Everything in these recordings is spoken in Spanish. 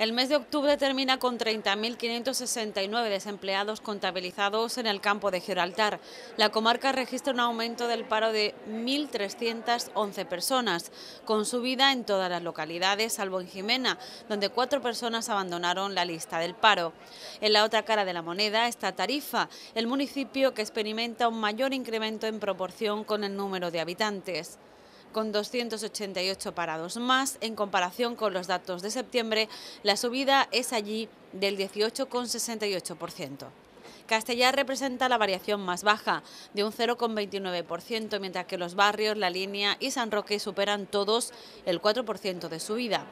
El mes de octubre termina con 30.569 desempleados contabilizados en el campo de Gibraltar. La comarca registra un aumento del paro de 1.311 personas, con subida en todas las localidades, salvo en Jimena, donde cuatro personas abandonaron la lista del paro. En la otra cara de la moneda está Tarifa, el municipio que experimenta un mayor incremento en proporción con el número de habitantes con 288 parados más. En comparación con los datos de septiembre, la subida es allí del 18,68%. Castellar representa la variación más baja, de un 0,29%, mientras que los barrios, La Línea y San Roque superan todos el 4% de subida.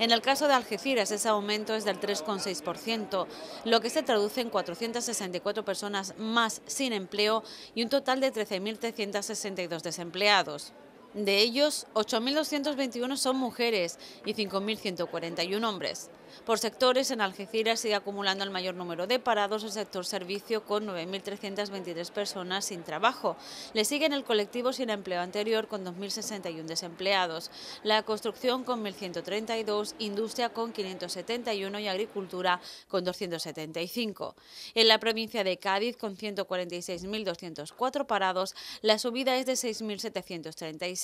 En el caso de Algeciras, ese aumento es del 3,6%, lo que se traduce en 464 personas más sin empleo y un total de 13.362 desempleados. De ellos, 8.221 son mujeres y 5.141 hombres. Por sectores, en Algeciras sigue acumulando el mayor número de parados el sector servicio con 9.323 personas sin trabajo. Le siguen el colectivo sin empleo anterior con 2.061 desempleados, la construcción con 1.132, industria con 571 y agricultura con 275. En la provincia de Cádiz, con 146.204 parados, la subida es de 6.736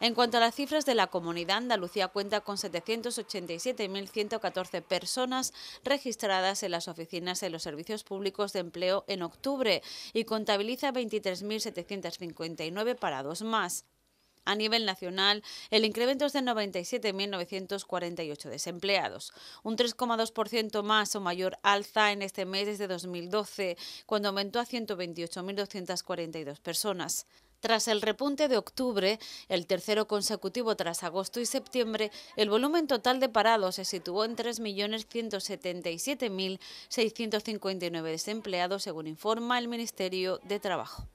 en cuanto a las cifras de la comunidad, Andalucía cuenta con 787.114 personas registradas en las oficinas de los servicios públicos de empleo en octubre y contabiliza 23.759 parados más. A nivel nacional, el incremento es de 97.948 desempleados, un 3,2% más o mayor alza en este mes desde 2012, cuando aumentó a 128.242 personas. Tras el repunte de octubre, el tercero consecutivo tras agosto y septiembre, el volumen total de parados se situó en 3.177.659 desempleados, según informa el Ministerio de Trabajo.